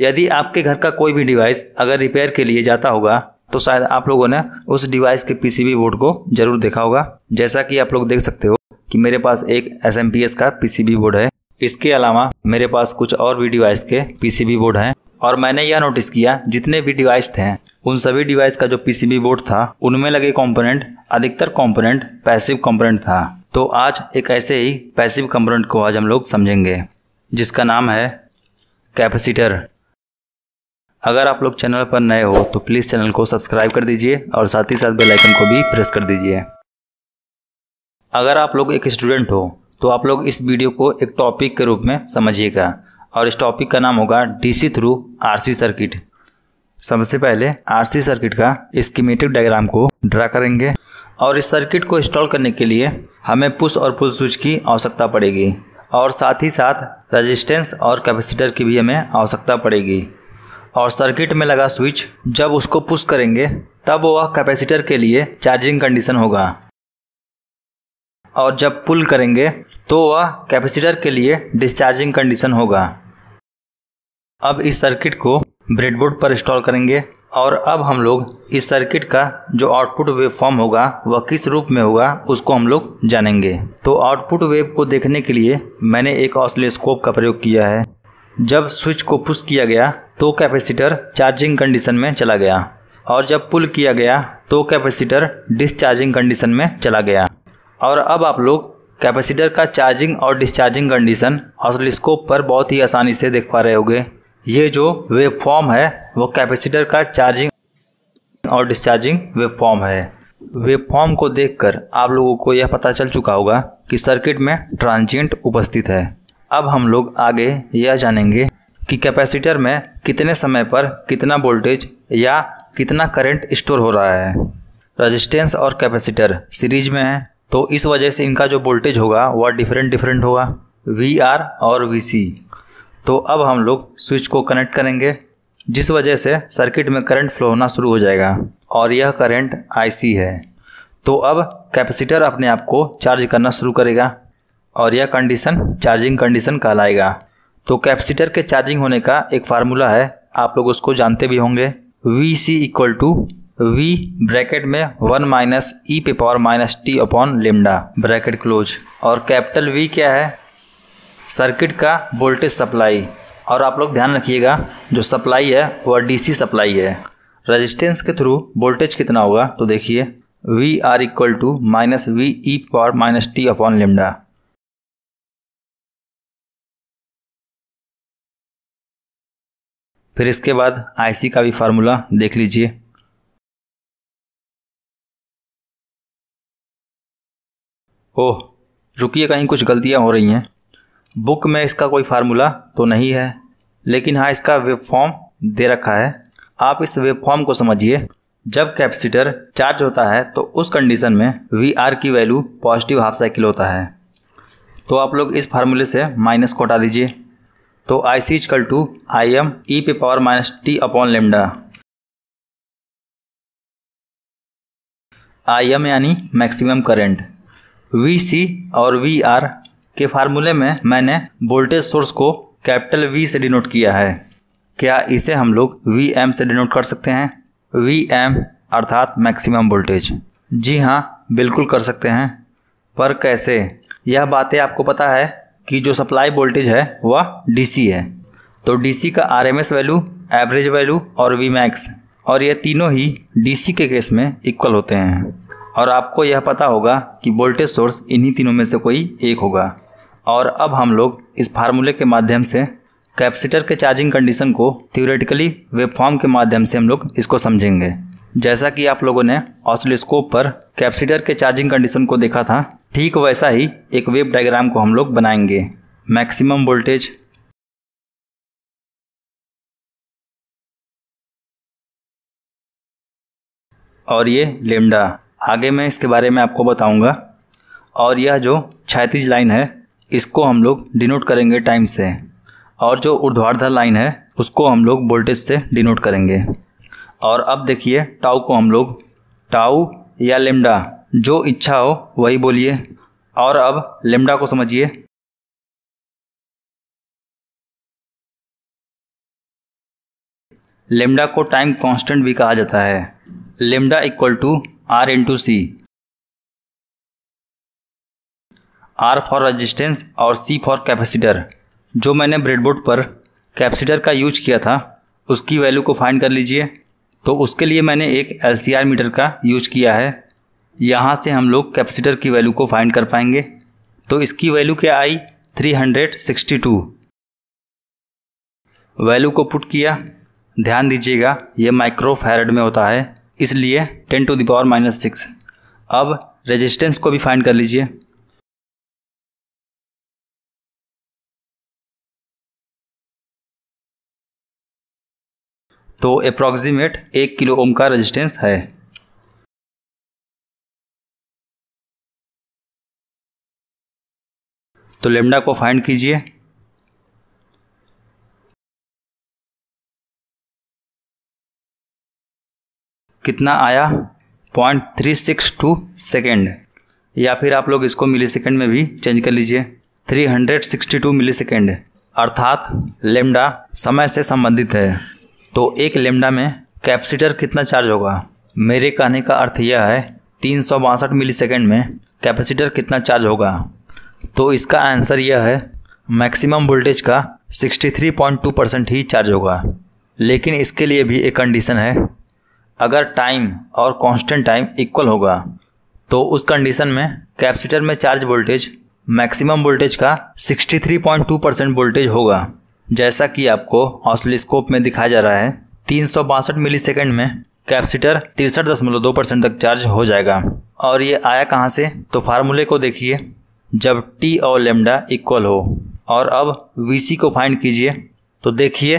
यदि आपके घर का कोई भी डिवाइस अगर रिपेयर के लिए जाता होगा तो शायद आप लोगों ने उस डिवाइस के पीसीबी बोर्ड को जरूर देखा होगा जैसा कि आप लोग देख सकते हो कि मेरे पास एक एस का पीसीबी बोर्ड है इसके अलावा मेरे पास कुछ और भी डिवाइस के पीसीबी बोर्ड हैं और मैंने यह नोटिस किया जितने भी डिवाइस थे उन सभी डिवाइस का जो पीसीबी बोर्ड था उनमें लगे कंपोनेंट अधिकतर कंपोनेंट पैसिव कंपोनेंट था तो आज एक ऐसे ही पैसिव कंपोनेंट को आज हम लोग समझेंगे जिसका नाम है कैपेसिटर अगर आप लोग चैनल पर नए हो तो प्लीज़ चैनल को सब्सक्राइब कर दीजिए और साथ ही साथ बेल आइकन को भी प्रेस कर दीजिए अगर आप लोग एक स्टूडेंट हो तो आप लोग इस वीडियो को एक टॉपिक के रूप में समझिएगा और इस टॉपिक का नाम होगा डीसी थ्रू आरसी सर्किट सबसे पहले आरसी सर्किट का स्कीमेटिक डायग्राम को ड्रा करेंगे और इस सर्किट को इंस्टॉल करने के लिए हमें पुश और पुल स्विच की आवश्यकता पड़ेगी और साथ ही साथ रेजिस्टेंस और कैपेसिटर की भी हमें आवश्यकता पड़ेगी और सर्किट में लगा स्विच जब उसको पुश करेंगे तब वह कैपेसिटर के लिए चार्जिंग कंडीशन होगा और जब पुल करेंगे तो वह कैपेसिटर के लिए डिस्चार्जिंग कंडीशन होगा अब इस सर्किट को ब्रेडबोर्ड पर इंस्टॉल करेंगे और अब हम लोग इस सर्किट का जो आउटपुट वेव फॉर्म होगा वह किस रूप में होगा उसको हम लोग जानेंगे तो आउटपुट वेव को देखने के लिए मैंने एक ऑसलेस्कोप का प्रयोग किया है जब स्विच को पुश किया गया तो कैपेसिटर चार्जिंग कंडीशन में चला गया और जब पुल किया गया तो कैपेसिटर डिस्चार्जिंग कंडीशन में चला गया और अब आप लोग कैपेसिटर का चार्जिंग और डिस्चार्जिंग कंडीशन ऑसलिस्कोप पर बहुत ही आसानी से देख पा रहे होंगे ये जो वेव फॉर्म है वो कैपेसिटर का चार्जिंग और डिस्चार्जिंग वेव फॉर्म है वेव फॉर्म को देखकर आप लोगों को यह पता चल चुका होगा कि सर्किट में ट्रांजिएंट उपस्थित है अब हम लोग आगे यह जानेंगे कि कैपेसिटर में कितने समय पर कितना वोल्टेज या कितना करंट स्टोर हो रहा है रजिस्टेंस और कैपेसिटर सीरीज में है तो इस वजह से इनका जो वोल्टेज होगा वह डिफरेंट डिफरेंट होगा वी आर और वी सी तो अब हम लोग स्विच को कनेक्ट करेंगे जिस वजह से सर्किट में करंट फ्लो होना शुरू हो जाएगा और यह करंट आईसी है तो अब कैपेसिटर अपने आप को चार्ज करना शुरू करेगा और यह कंडीशन चार्जिंग कंडीशन कहलाएगा तो कैपेसिटर के चार्जिंग होने का एक फार्मूला है आप लोग उसको जानते भी होंगे V C equal to V bracket में वन माइनस ई पे power minus T upon lambda bracket close और कैपिटल वी क्या है सर्किट का वोल्टेज सप्लाई और आप लोग ध्यान रखिएगा जो सप्लाई है वह डीसी सप्लाई है रेजिस्टेंस के थ्रू वोल्टेज कितना होगा तो देखिए V R equal to minus V e power minus T upon lambda फिर इसके बाद आईसी का भी फार्मूला देख लीजिए ओह रुकिए कहीं कुछ गलतियां हो रही हैं बुक में इसका कोई फार्मूला तो नहीं है लेकिन हाँ इसका वेब फॉर्म दे रखा है आप इस वेब फॉर्म को समझिए जब कैपेसिटर चार्ज होता है तो उस कंडीशन में वी आर की वैल्यू पॉजिटिव हाफ साइकिल होता है तो आप लोग इस फार्मूले से माइनस को हटा दीजिए तो I C equal to I M e पे power minus T upon lambda I M यानी मैक्सिमम करंट वी सी और वी आर के फार्मूले में मैंने वोल्टेज सोर्स को कैपिटल वी से डिनोट किया है क्या इसे हम लोग वी एम से डिनोट कर सकते हैं वी एम अर्थात मैक्सिमम वोल्टेज जी हाँ बिल्कुल कर सकते हैं पर कैसे यह बातें आपको पता है कि जो सप्लाई वोल्टेज है वह डीसी है तो डीसी का आरएमएस वैल्यू एवरेज वैल्यू और वी मैक्स और यह तीनों ही डीसी के केस में इक्वल होते हैं और आपको यह पता होगा कि वोल्टेज सोर्स इन्हीं तीनों में से कोई एक होगा और अब हम लोग इस फार्मूले के माध्यम से कैपेसिटर के चार्जिंग कंडीशन को थियोरेटिकली वेबफॉर्म के माध्यम से हम लोग इसको समझेंगे जैसा कि आप लोगों ने ऑसिलोस्कोप पर कैपेसिटर के चार्जिंग कंडीशन को देखा था ठीक वैसा ही एक वेब डायग्राम को हम लोग बनाएंगे मैक्सिमम वोल्टेज और ये लेमडा आगे मैं इसके बारे में आपको बताऊंगा और यह जो छैतीज लाइन है इसको हम लोग डिनोट करेंगे टाइम से और जो ऊर्ध्वाधर लाइन है उसको हम लोग वोल्टेज से डिनोट करेंगे और अब देखिए टाउ को हम लोग टाउ या लेमडा जो इच्छा हो वही बोलिए और अब लेमडा को समझिए लेमडा को टाइम कांस्टेंट भी कहा जाता है lambda equal to R into C R for resistance और सी फॉर कैपेसिटर जो मैंने ब्रेडबोर्ड पर कैपेसिटर का यूज किया था उसकी वैल्यू को फाइंड कर लीजिए तो उसके लिए मैंने एक एल मीटर का यूज किया है यहाँ से हम लोग कैपेसिटर की वैल्यू को फाइंड कर पाएंगे तो इसकी वैल्यू क्या आई 362 वैल्यू को पुट किया ध्यान दीजिएगा ये माइक्रो फैरड में होता है इसलिए 10 टू दावर माइनस सिक्स अब रेजिस्टेंस को भी फाइंड कर लीजिए तो अप्रॉक्सीमेट एक किलो ओम का रेजिस्टेंस है तो लेमडा को फाइंड कीजिए कितना आया point three six two second या फिर आप लोग इसको मिली सेकेंड में भी चेंज कर लीजिए three hundred sixty two millisecond अर्थात लेमडा समय से संबंधित है तो एक लेमडा में कैपेसिटर कितना चार्ज होगा मेरे कहने का अर्थ यह है तीन सौ बासठ मिली सेकेंड में कैपेसिटर कितना चार्ज होगा तो इसका आंसर यह है मैक्सिमम वोल्टेज का 63.2 परसेंट ही चार्ज होगा लेकिन इसके लिए भी एक कंडीशन है अगर टाइम और कांस्टेंट टाइम इक्वल होगा तो उस कंडीशन में कैपेसिटर में चार्ज वोल्टेज मैक्सिमम वोल्टेज का 63.2 परसेंट वोल्टेज होगा जैसा कि आपको ऑसलिस्कोप में दिखाया जा रहा है तीन सौ बासठ मिली सेकेंड में कैप्सीटर तिरसठ दशमलव दो परसेंट तक चार्ज हो जाएगा और ये आया कहाँ से तो फार्मूले को देखिए जब टी और लेमडा इक्वल हो और अब वी को फाइंड कीजिए तो देखिए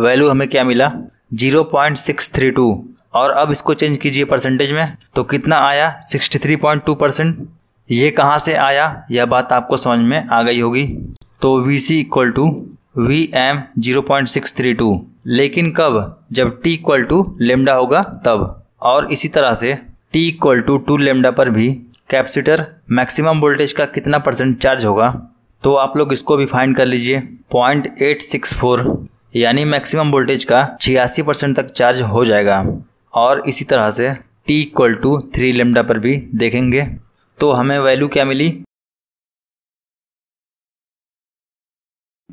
वैल्यू हमें क्या मिला 0.632 और अब इसको चेंज कीजिए परसेंटेज में तो कितना आया 63.2 परसेंट ये कहाँ से आया यह बात आपको समझ में आ गई होगी तो V C equal to V M zero point six three two लेकिन कब जब टी इक्वल टू लेमडा होगा तब और इसी तरह से t equal to two lambda पर भी कैपेसिटर मैक्सिमम वोल्टेज का कितना परसेंट चार्ज होगा तो आप लोग इसको भी फाइंड कर लीजिए पॉइंट एट सिक्स फोर यानी मैक्सिमम वोल्टेज का छियासी परसेंट तक चार्ज हो जाएगा और इसी तरह से t equal to three lambda पर भी देखेंगे तो हमें वैल्यू क्या मिली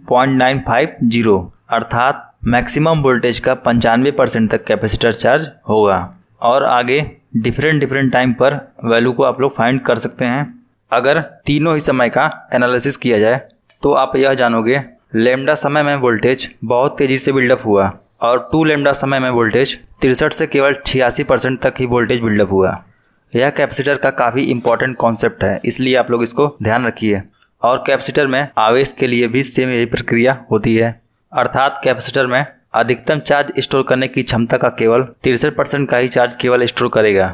पॉइंट नाइन फाइव जीरो अर्थात मैक्सिमम वोल्टेज का पंचानवे परसेंट तक कैपेसिटर चार्ज होगा और आगे डिफरेंट डिफरेंट टाइम पर वैल्यू को आप लोग फाइंड कर सकते हैं अगर तीनों ही समय का एनालिसिस किया जाए तो आप यह जानोगे लेमडा समय में वोल्टेज बहुत तेज़ी से बिल्डअप हुआ और टू लेमडा समय में वोल्टेज तिरसठ से केवल छियासी परसेंट तक ही वोल्टेज बिल्डअप हुआ यह कैपेसिटर का काफ़ी इंपॉर्टेंट कॉन्सेप्ट है इसलिए आप लोग इसको ध्यान रखिए और कैपेसिटर में आवेश के लिए भी सेम यही प्रक्रिया होती है अर्थात कैपेसिटर में अधिकतम चार्ज स्टोर करने की क्षमता का केवल तिरसठ परसेंट का ही चार्ज केवल स्टोर करेगा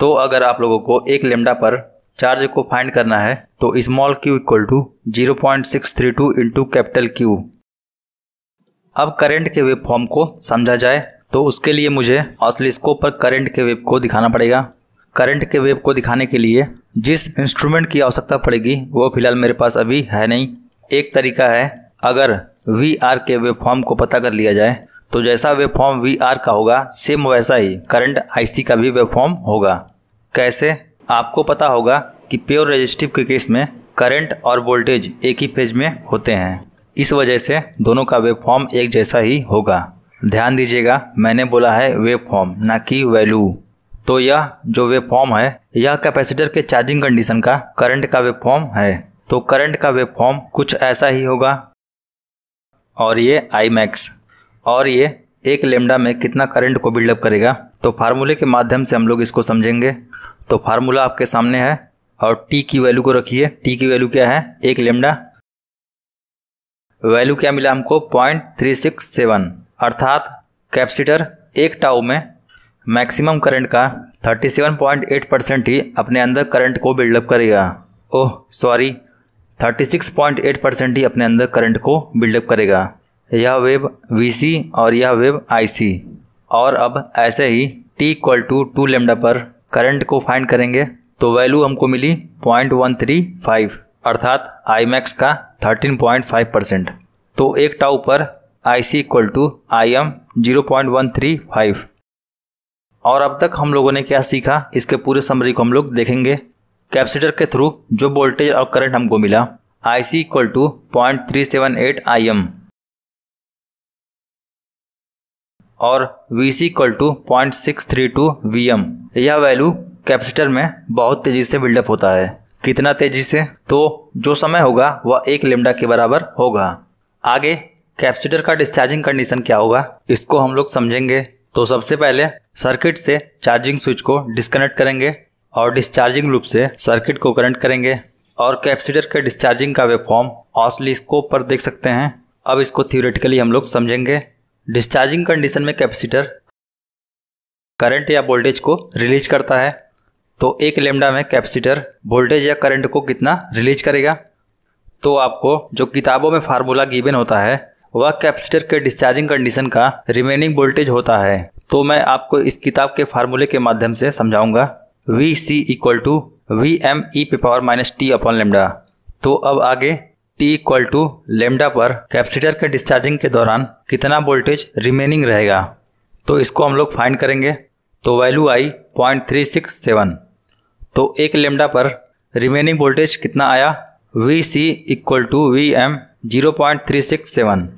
तो अगर आप लोगों को एक लेमडा पर चार्ज को फाइंड करना है तो small Q equal to zero point six three two into capital Q अब करंट के वेब फॉर्म को समझा जाए तो उसके लिए मुझे ऑसलिस्कोप पर करंट के वेब को दिखाना पड़ेगा करंट के वेव को दिखाने के लिए जिस इंस्ट्रूमेंट की आवश्यकता पड़ेगी वो फिलहाल मेरे पास अभी है नहीं एक तरीका है अगर वी आर के वेब फॉर्म को पता कर लिया जाए तो जैसा वेब फॉर्म वी आर का होगा सेम वैसा ही करंट आई सी का भी वेब फॉर्म होगा कैसे आपको पता होगा कि प्योर रजिस्टिव के केस में करंट और वोल्टेज एक ही फेज में होते हैं इस वजह से दोनों का वेब फॉर्म एक जैसा ही होगा ध्यान दीजिएगा मैंने बोला है वेब फॉर्म ना कि वैल्यू तो यह जो वेब फॉर्म है यह कैपेसिटर के चार्जिंग कंडीशन का करंट का वेब फॉर्म है तो करंट का वेब फॉर्म कुछ ऐसा ही होगा और ये आई मैक्स और ये एक लेमडा में कितना करंट को बिल्डअप करेगा तो फार्मूले के माध्यम से हम लोग इसको समझेंगे तो फार्मूला आपके सामने है और टी की वैल्यू को रखिए टी की वैल्यू क्या है एक लेमडा वैल्यू क्या मिला हमको पॉइंट थ्री सिक्स सेवन अर्थात कैपेसिटर एक टाउ में मैक्सिमम करंट का 37.8 परसेंट ही अपने अंदर करंट को बिल्डअप करेगा ओह सॉरी 36.8 परसेंट ही अपने अंदर करंट को बिल्डअप करेगा यह वेब वी और यह वेब आई और अब ऐसे ही t equal to two lambda पर करंट को फाइंड करेंगे तो वैल्यू हमको मिली पॉइंट वन थ्री फाइव अर्थात आई मैक्स का थर्टीन पॉइंट फाइव परसेंट तो एक टाउ पर I C equal to I M zero point one three five और अब तक हम लोगों ने क्या सीखा इसके पूरे समरी को हम लोग देखेंगे कैपेसिटर के थ्रू जो वोल्टेज और करंट हमको मिला I C equal to point three seven eight I M और V C equal to point six three two V M यह वैल्यू कैपेसिटर में बहुत तेज़ी से बिल्डअप होता है कितना तेज़ी से तो जो समय होगा वह एक लेमडा के बराबर होगा आगे कैपेसिटर का डिस्चार्जिंग कंडीशन क्या होगा इसको हम लोग समझेंगे तो सबसे पहले सर्किट से चार्जिंग स्विच को डिस्कनेक्ट करेंगे और डिस्चार्जिंग लूप से सर्किट को करंट करेंगे और कैपेसिटर के डिस्चार्जिंग का वेफॉर्म ऑसलीस्कोप पर देख सकते हैं अब इसको थियोरेटिकली हम लोग समझेंगे डिस्चार्जिंग कंडीशन में कैपेसिटर करंट या वोल्टेज को रिलीज करता है तो एक लेमडा में कैपेसिटर वोल्टेज या करंट को कितना रिलीज करेगा तो आपको जो किताबों में फार्मूला गिवन होता है वह कैपेसिटर के डिस्चार्जिंग कंडीशन का रिमेनिंग वोल्टेज होता है तो मैं आपको इस किताब के फार्मूले के माध्यम से समझाऊंगा V C equal to V M e पे power minus T upon lambda तो अब आगे टी इक्वल टू लेमडा पर कैपेसिटर के डिस्चार्जिंग के दौरान कितना वोल्टेज रिमेनिंग रहेगा तो इसको हम लोग फाइंड करेंगे तो वैल्यू आई पॉइंट थ्री सिक्स सेवन तो एक लेमडा पर रिमेनिंग वोल्टेज कितना आया V C equal to V M zero point three six seven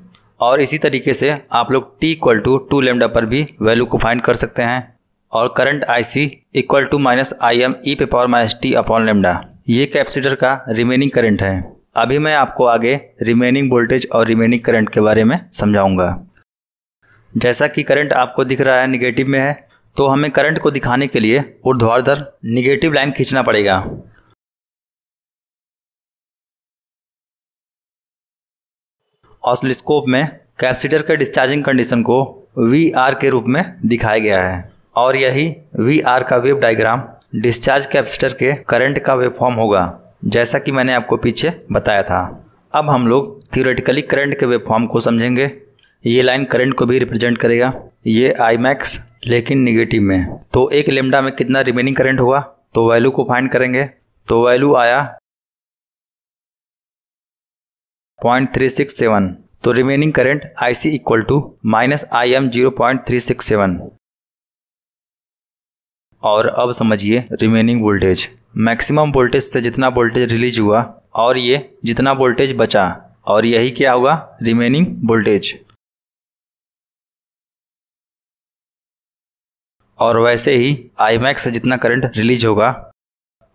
और इसी तरीके से आप लोग t equal to two lambda पर भी वैल्यू को फाइंड कर सकते हैं और current I C equal to minus I M e पे power minus T upon lambda ये कैपेसिटर का रिमेनिंग करंट है अभी मैं आपको आगे रिमेनिंग वोल्टेज और रिमेनिंग करंट के बारे में समझाऊंगा जैसा कि करंट आपको दिख रहा है निगेटिव में है तो हमें करंट को दिखाने के लिए ऊर्ध्वाधर निगेटिव लाइन खींचना पड़ेगा ऑसिलोस्कोप में कैप्सिटर के डिस्चार्जिंग कंडीशन को वी आर के रूप में दिखाया गया है और यही वी आर का वेव डायग्राम डिस्चार्ज कैप्सिटर के करंट का वेव फॉर्म होगा जैसा कि मैंने आपको पीछे बताया था अब हम लोग थियोरेटिकली करंट के वेव फॉर्म को समझेंगे ये लाइन करंट को भी रिप्रेजेंट करेगा ये आई मैक्स लेकिन निगेटिव में तो एक लेमडा में कितना रिमेनिंग करंट हुआ तो वैल्यू को फाइंड करेंगे तो वैल्यू आया पॉइंट थ्री सिक्स सेवन तो remaining current I C equal to minus I M zero point three six seven और अब समझिए रिमेनिंग वोल्टेज मैक्सिमम वोल्टेज से जितना वोल्टेज रिलीज हुआ और ये जितना वोल्टेज बचा और यही क्या होगा रिमेनिंग वोल्टेज और वैसे ही आई मैक्स से जितना करंट रिलीज होगा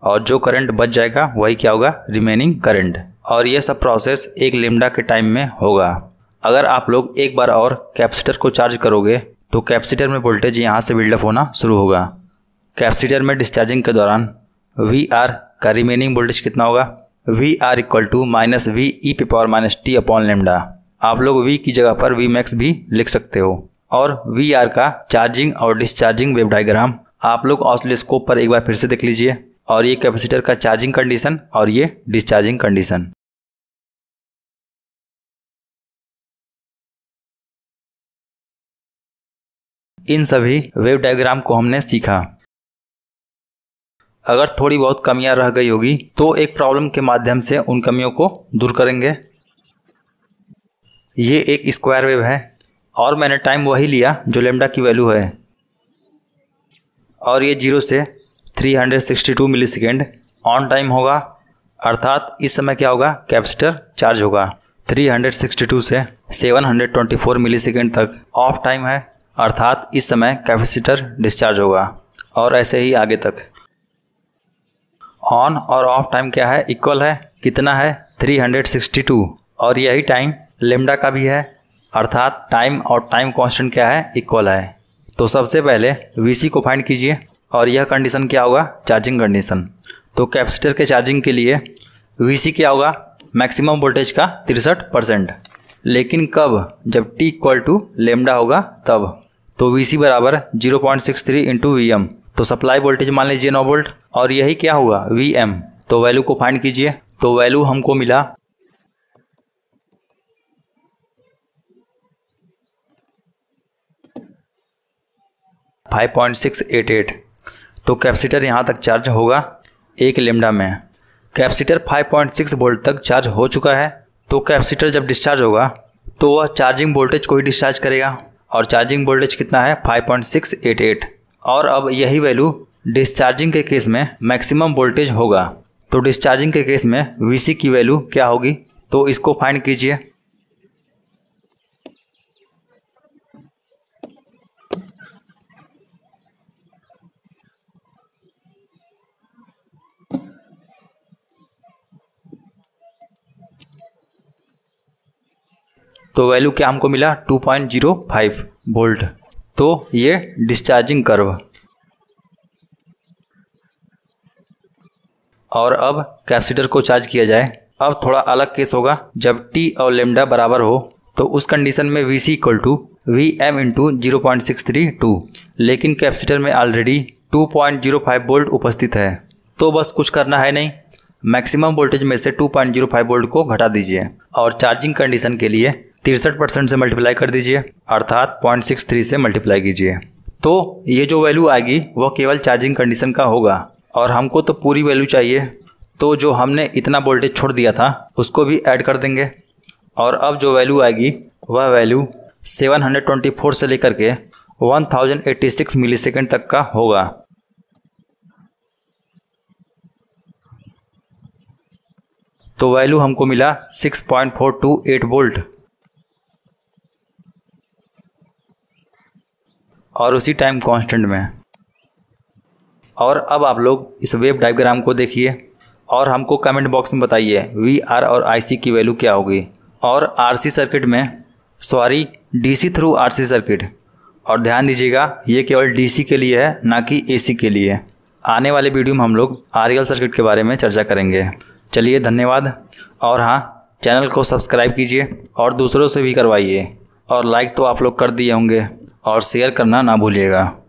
और जो करंट बच जाएगा वही क्या होगा रिमेनिंग करंट और यह सब प्रोसेस एक लिमडा के टाइम में होगा अगर आप लोग एक बार और कैपेसिटर को चार्ज करोगे तो कैपेसिटर में वोल्टेज यहाँ से बिल्डअप होना शुरू होगा कैपेसिटर में डिस्चार्जिंग के दौरान वी आर का रिमेनिंग वोल्टेज कितना होगा V R equal to minus V E P power minus T upon lambda आप लोग वी की जगह पर वी मैक्स भी लिख सकते हो और वी आर का चार्जिंग और डिस्चार्जिंग वेब डायग्राम आप लोग ऑसिलोस्कोप पर एक बार फिर से देख लीजिए और ये कैपेसिटर का चार्जिंग कंडीशन और ये डिस्चार्जिंग कंडीशन इन सभी वेव डायग्राम को हमने सीखा अगर थोड़ी बहुत कमियां रह गई होगी तो एक प्रॉब्लम के माध्यम से उन कमियों को दूर करेंगे ये एक स्क्वायर वेव है और मैंने टाइम वही लिया जो लेमडा की वैल्यू है और ये जीरो से 362 मिलीसेकंड ऑन टाइम होगा अर्थात इस समय क्या होगा कैपेसिटर चार्ज होगा 362 से 724 मिलीसेकंड तक ऑफ टाइम है अर्थात इस समय कैपेसिटर डिस्चार्ज होगा और ऐसे ही आगे तक ऑन और ऑफ टाइम क्या है इक्वल है कितना है 362 और यही टाइम लेमडा का भी है अर्थात टाइम और टाइम कांस्टेंट क्या है इक्वल है तो सबसे पहले वी को फाइंड कीजिए और यह कंडीशन क्या होगा चार्जिंग कंडीशन तो कैपेसिटर के चार्जिंग के लिए वी क्या होगा मैक्सिमम वोल्टेज का तिरसठ परसेंट लेकिन कब जब टी इक्वल टू लेमडा होगा तब तो वी सी बराबर zero point six three into V M तो सप्लाई वोल्टेज मान लीजिए नौ वोल्ट और यही क्या होगा वी एम तो वैल्यू को फाइंड कीजिए तो वैल्यू हमको मिला five point six eight eight तो कैपेसिटर यहाँ तक चार्ज होगा एक लेमडा में कैपेसिटर सिक्स वोल्ट तक चार्ज हो चुका है तो कैपेसिटर जब डिस्चार्ज होगा तो वह चार्जिंग वोल्टेज को ही डिस्चार्ज करेगा और चार्जिंग वोल्टेज कितना है 5.688 और अब यही वैल्यू डिस्चार्जिंग के केस में मैक्सिमम वोल्टेज होगा तो डिस्चार्जिंग के केस में वी की वैल्यू क्या होगी तो इसको फाइंड कीजिए तो वैल्यू क्या हमको मिला 2.05 वोल्ट तो ये डिस्चार्जिंग कर्व और अब कैपेसिटर को चार्ज किया जाए अब थोड़ा अलग केस होगा जब टी और लेमडा बराबर हो तो उस कंडीशन में V C equal to V M into zero point six three two लेकिन कैपेसिटर में already two point zero five volt उपस्थित है तो बस कुछ करना है नहीं मैक्सिमम वोल्टेज में से two point zero five volt को घटा दीजिए और चार्जिंग कंडीशन के लिए तिरसठ परसेंट से मल्टीप्लाई कर दीजिए अर्थात पॉइंट सिक्स थ्री से मल्टीप्लाई कीजिए तो ये जो वैल्यू आएगी वह केवल चार्जिंग कंडीशन का होगा और हमको तो पूरी वैल्यू चाहिए तो जो हमने इतना वोल्टेज छोड़ दिया था उसको भी ऐड कर देंगे और अब जो वैल्यू आएगी वह वैल्यू 724 से लेकर के 1086 मिलीसेकंड तक का होगा तो वैल्यू हमको मिला 6.428 वोल्ट और उसी टाइम कांस्टेंट में और अब आप लोग इस वेब डायग्राम को देखिए और हमको कमेंट बॉक्स में बताइए वी आर और आई की वैल्यू क्या होगी और आर सर्किट में sorry DC through RC circuit और ध्यान दीजिएगा ये केवल डीसी के लिए है ना कि एसी के लिए आने वाले वीडियो में हम लोग आर सर्किट के बारे में चर्चा करेंगे चलिए धन्यवाद और हाँ चैनल को सब्सक्राइब कीजिए और दूसरों से भी करवाइए और लाइक तो आप लोग कर दिए होंगे और शेयर करना ना भूलिएगा